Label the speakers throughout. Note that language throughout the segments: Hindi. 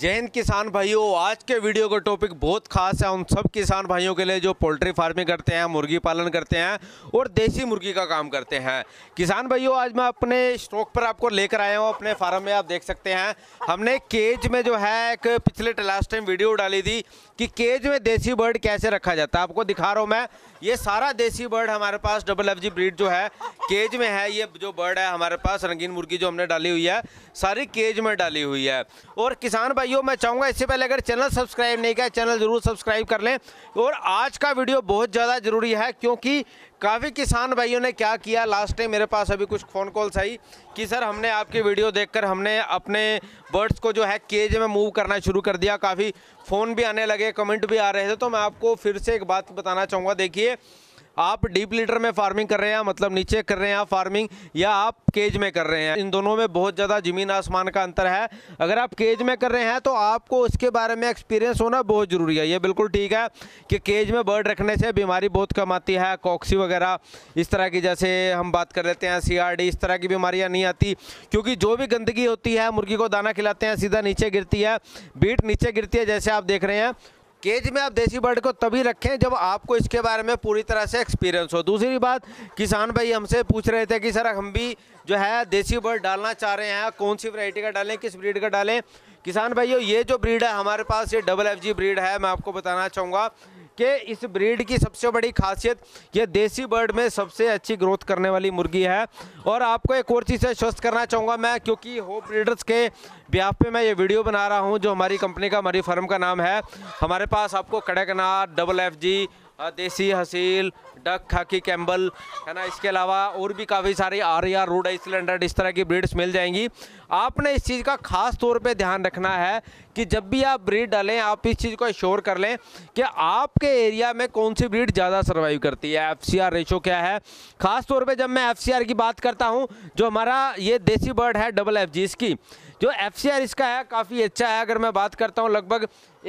Speaker 1: जैन किसान भाइयों आज के वीडियो का टॉपिक बहुत खास है उन सब किसान भाइयों के लिए जो पोल्ट्री फार्मिंग करते हैं मुर्गी पालन करते हैं और देसी मुर्गी का काम करते हैं किसान भाइयों आज मैं अपने स्टॉक पर आपको लेकर आया हूँ अपने फार्म में आप देख सकते हैं हमने केज में जो है एक पिछले लास्ट टाइम वीडियो डाली थी कि केज में देसी बर्ड कैसे रखा जाता है आपको दिखा रहा हूँ मैं ये सारा देसी बर्ड हमारे पास डबल एफ ब्रीड जो है केज में है ये जो बर्ड है हमारे पास रंगीन मुर्गी जो हमने डाली हुई है सारी केज में डाली हुई है और किसान भाई भाइयों मैं चाहूँगा इससे पहले अगर चैनल सब्सक्राइब नहीं किया चैनल ज़रूर सब्सक्राइब कर लें और आज का वीडियो बहुत ज़्यादा ज़रूरी है क्योंकि काफ़ी किसान भाइयों ने क्या किया लास्ट टाइम मेरे पास अभी कुछ फ़ोन कॉल्स आई कि सर हमने आपकी वीडियो देखकर हमने अपने बर्ड्स को जो है केज में मूव करना शुरू कर दिया काफ़ी फ़ोन भी आने लगे कमेंट भी आ रहे थे तो मैं आपको फिर से एक बात बताना चाहूँगा देखिए आप डीप लीटर में फार्मिंग कर रहे हैं मतलब नीचे कर रहे हैं आप फार्मिंग या आप केज में कर रहे हैं इन दोनों में बहुत ज़्यादा ज़मीन आसमान का अंतर है अगर आप केज में कर रहे हैं तो आपको इसके बारे में एक्सपीरियंस होना बहुत ज़रूरी है ये बिल्कुल ठीक है कि केज में बर्ड रखने से बीमारी बहुत कम आती है कॉक्सी वगैरह इस तरह की जैसे हम बात कर लेते हैं सी इस तरह की बीमारियाँ नहीं आती क्योंकि जो भी गंदगी होती है मुर्गी को दाना खिलाते हैं सीधा नीचे गिरती है बीट नीचे गिरती है जैसे आप देख रहे हैं केज में आप देसी बर्ड को तभी रखें जब आपको इसके बारे में पूरी तरह से एक्सपीरियंस हो दूसरी बात किसान भाई हमसे पूछ रहे थे कि सर हम भी जो है देसी बर्ड डालना चाह रहे हैं कौन सी वैरायटी का डालें किस ब्रीड का डालें किसान भाइयों ये जो ब्रीड है हमारे पास ये डबल एफ ब्रीड है मैं आपको बताना चाहूँगा कि इस ब्रीड की सबसे बड़ी खासियत ये देसी बर्ड में सबसे अच्छी ग्रोथ करने वाली मुर्गी है और आपको एक और चीज़ से स्वस्थ करना चाहूँगा मैं क्योंकि होप ब्रीडर्स के ब्याह पे मैं ये वीडियो बना रहा हूँ जो हमारी कंपनी का हमारी फर्म का नाम है हमारे पास आपको कड़कनाथ डबल एफ जी देसी हसील डक खाकी कैम्बल है ना इसके अलावा और भी काफ़ी सारी आरिया रूड इस तरह की ब्रीड्स मिल जाएंगी आपने इस चीज़ का खास तौर पे ध्यान रखना है कि जब भी आप ब्रीड डालें आप इस चीज़ को एश्योर कर लें कि आपके एरिया में कौन सी ब्रीड ज़्यादा सर्वाइव करती है एफ रेशो क्या है ख़ास तौर पर जब मैं एफ की बात करता हूँ जो हमारा ये देसी बर्ड है डबल एफ इसकी जो एफ इसका है काफ़ी अच्छा है अगर मैं बात करता हूँ लगभग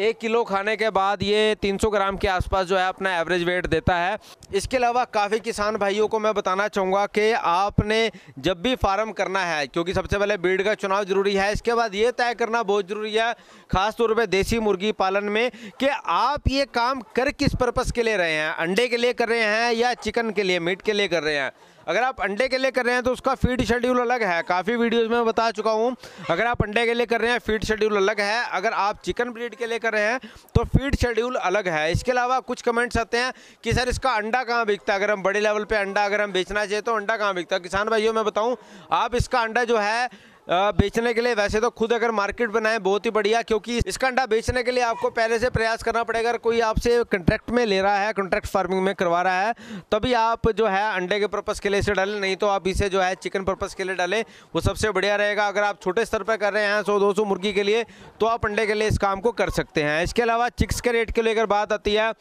Speaker 1: एक किलो खाने के बाद ये 300 ग्राम के आसपास जो है अपना एवरेज वेट देता है इसके अलावा काफ़ी किसान भाइयों को मैं बताना चाहूँगा कि आपने जब भी फार्म करना है क्योंकि सबसे पहले ब्रीड का चुनाव जरूरी है इसके बाद ये तय करना बहुत ज़रूरी है खासतौर पर देसी मुर्गी पालन में कि आप ये काम कर किस पर्पज़ के लिए रहे हैं अंडे के लिए कर रहे हैं या चिकन के लिए मीट के लिए कर रहे हैं अगर आप अंडे के लिए कर रहे हैं तो उसका फीड शेड्यूल अलग है काफ़ी वीडियोस में बता चुका हूं अगर आप अंडे के लिए कर रहे हैं फीड शेड्यूल अलग है अगर आप चिकन ब्रीड के लिए कर रहे हैं तो फीड शेड्यूल अलग है इसके अलावा कुछ कमेंट्स आते हैं कि सर इसका अंडा कहाँ बिकता है अगर हम बड़े लेवल पर अंडा अगर हम बेचना चाहिए तो अंडा कहाँ बिकता है किसान भाइयों में बताऊँ आप इसका अंडा जो है बेचने के लिए वैसे तो खुद अगर मार्केट बनाए बहुत ही बढ़िया क्योंकि इसका अंडा बेचने के लिए आपको पहले से प्रयास करना पड़ेगा अगर कोई आपसे कॉन्ट्रैक्ट में ले रहा है कॉन्ट्रैक्ट फार्मिंग में करवा रहा है तभी आप जो है अंडे के पर्पज़ के लिए इसे डालें नहीं तो आप इसे जो है चिकन पर्पज़ के लिए डालें वो सबसे बढ़िया रहेगा अगर आप छोटे स्तर पर कर रहे हैं सौ दो मुर्गी के लिए तो आप अंडे के लिए इस काम को कर सकते हैं इसके अलावा चिक्स के रेट के लिए अगर बात आती है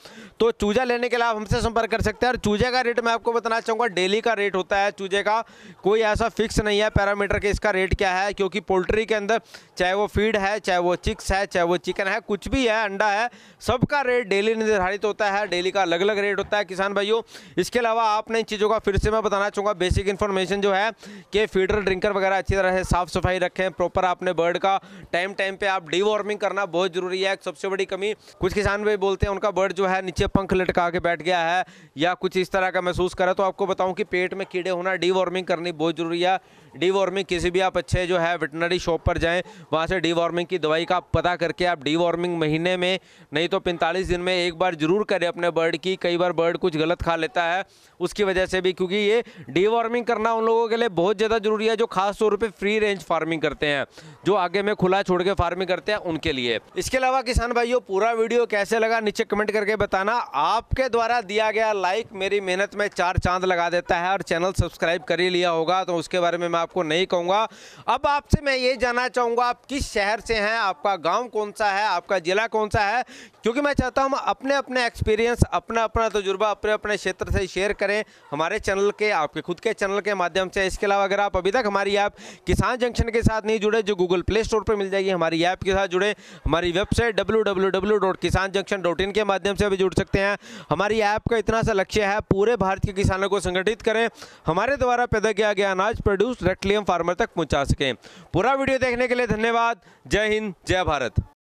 Speaker 1: तो चूजा लेने के लिए आप हमसे संपर्क कर सकते हैं और चूजे का रेट मैं आपको बताना चाहूँगा डेली का रेट होता है चूजे का कोई ऐसा फिक्स नहीं है पैरामीटर के इसका रेट क्या गया है क्योंकि पोल्ट्री के अंदर चाहे वो फीड है चाहे वो चिक्स है चाहे वो चिकन है कुछ भी है अंडा है सबका रेट डेली निर्धारित होता है डेली का अलग अलग रेट होता है किसान भाइयों इसके अलावा आपने इन चीज़ों का फिर से मैं बताना चाहूँगा बेसिक इन्फॉर्मेशन जो है कि फीडर ड्रिंकर वगैरह अच्छी तरह से साफ़ सफाई रखें प्रॉपर आपने बर्ड का टाइम टाइम पर आप डी करना बहुत ज़रूरी है सबसे बड़ी कमी कुछ किसान भाई बोलते हैं उनका बर्ड जो है नीचे पंख लटका के बैठ गया है या कुछ इस तरह का महसूस करें तो आपको बताऊँ कि पेट में कीड़े होना डी करनी बहुत ज़रूरी है डी किसी भी आप अच्छे सीधे जो है वेटनरी शॉप पर जाएं वहाँ से डीवॉर्मिंग की दवाई का पता करके आप डीवॉर्मिंग महीने में नहीं तो 45 दिन में एक बार ज़रूर करें अपने बर्ड की कई बार बर्ड कुछ गलत खा लेता है उसकी वजह से भी क्योंकि ये डीवॉर्मिंग करना उन लोगों के लिए बहुत ज़्यादा ज़रूरी है जो खास तौर पर फ्री रेंज फार्मिंग करते हैं जो आगे में खुला छोड़ के फार्मिंग करते हैं उनके लिए इसके अलावा किसान भाइयों पूरा वीडियो कैसे लगा नीचे कमेंट करके बताना आपके द्वारा दिया गया लाइक मेरी मेहनत में चार चांद लगा देता है और चैनल सब्सक्राइब कर ही लिया होगा तो उसके बारे में मैं आपको नहीं कहूँगा अब आपसे मैं ये जानना चाहूँगा आप किस शहर से हैं आपका गांव कौन सा है आपका ज़िला कौन सा है क्योंकि मैं चाहता हूँ अपने अपने एक्सपीरियंस अपना अपना तजुर्बा अपने अपने क्षेत्र से शेयर करें हमारे चैनल के आपके खुद के चैनल के माध्यम से इसके अलावा अगर आप अभी तक हमारी ऐप किसान जंक्शन के साथ नहीं जुड़े जो गूगल प्ले स्टोर पर मिल जाएगी हमारी ऐप के साथ जुड़े हमारी वेबसाइट डब्ल्यू के माध्यम से भी जुड़ सकते हैं हमारी ऐप का इतना सा लक्ष्य है पूरे भारत के किसानों को संगठित करें हमारे द्वारा पैदा किया गया अनाज प्रोड्यूस डायरेक्टली हम फार्मर तक पहुँचा सके सकते हैं पूरा वीडियो देखने के लिए धन्यवाद जय हिंद जय भारत